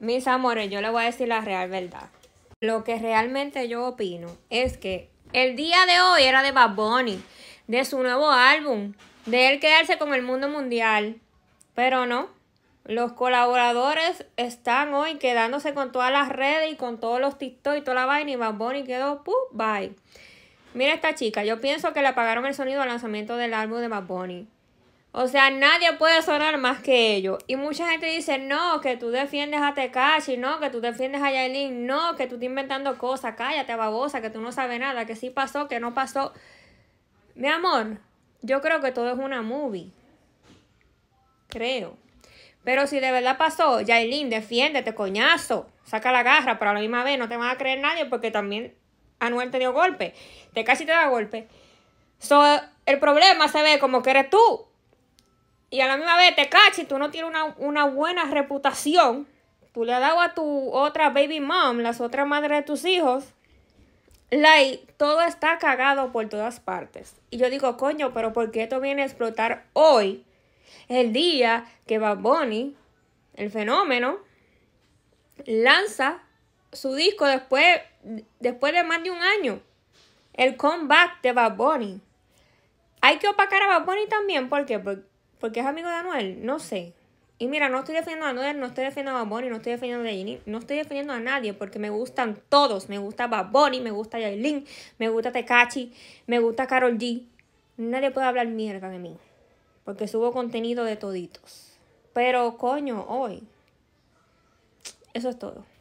Mis amores, yo les voy a decir la real verdad. Lo que realmente yo opino es que el día de hoy era de Bad Bunny, de su nuevo álbum, de él quedarse con el mundo mundial. Pero no, los colaboradores están hoy quedándose con todas las redes y con todos los tiktoks y toda la vaina y Bad Bunny quedó, puh, ¡Bye! Mira esta chica, yo pienso que le apagaron el sonido al lanzamiento del álbum de Bad Bunny. O sea, nadie puede sonar más que ellos. Y mucha gente dice, no, que tú defiendes a Tekashi, no, que tú defiendes a Yailin, no, que tú estás inventando cosas, cállate babosa, que tú no sabes nada, que sí pasó, que no pasó. Mi amor, yo creo que todo es una movie. Creo. Pero si de verdad pasó, Yailin, defiéndete, coñazo. Saca la garra, pero a la misma vez no te va a creer nadie porque también Anuel te dio golpe. Tekashi te da golpe. So, el problema se ve como que eres tú. Y a la misma vez te cachas tú no tienes una, buena reputación. Tú le has dado a tu otra baby mom, las otras madres de tus hijos. Like, todo está cagado por todas partes. Y yo digo, coño, pero ¿por qué esto viene a explotar hoy? El día que Bad Bunny, el fenómeno, lanza su disco después, después de más de un año. El comeback de Bad Bunny. Hay que opacar a Bad Bunny también, ¿por qué? Porque porque es amigo de Anuel, no sé. Y mira, no estoy defendiendo a Anuel, no estoy defendiendo a Baboni, no estoy defendiendo a Yailin, no estoy defendiendo a nadie porque me gustan todos. Me gusta Baboni, me gusta Yailin, me gusta Tekachi, me gusta Carol G. Nadie puede hablar mierda de mí porque subo contenido de toditos. Pero coño, hoy. Eso es todo.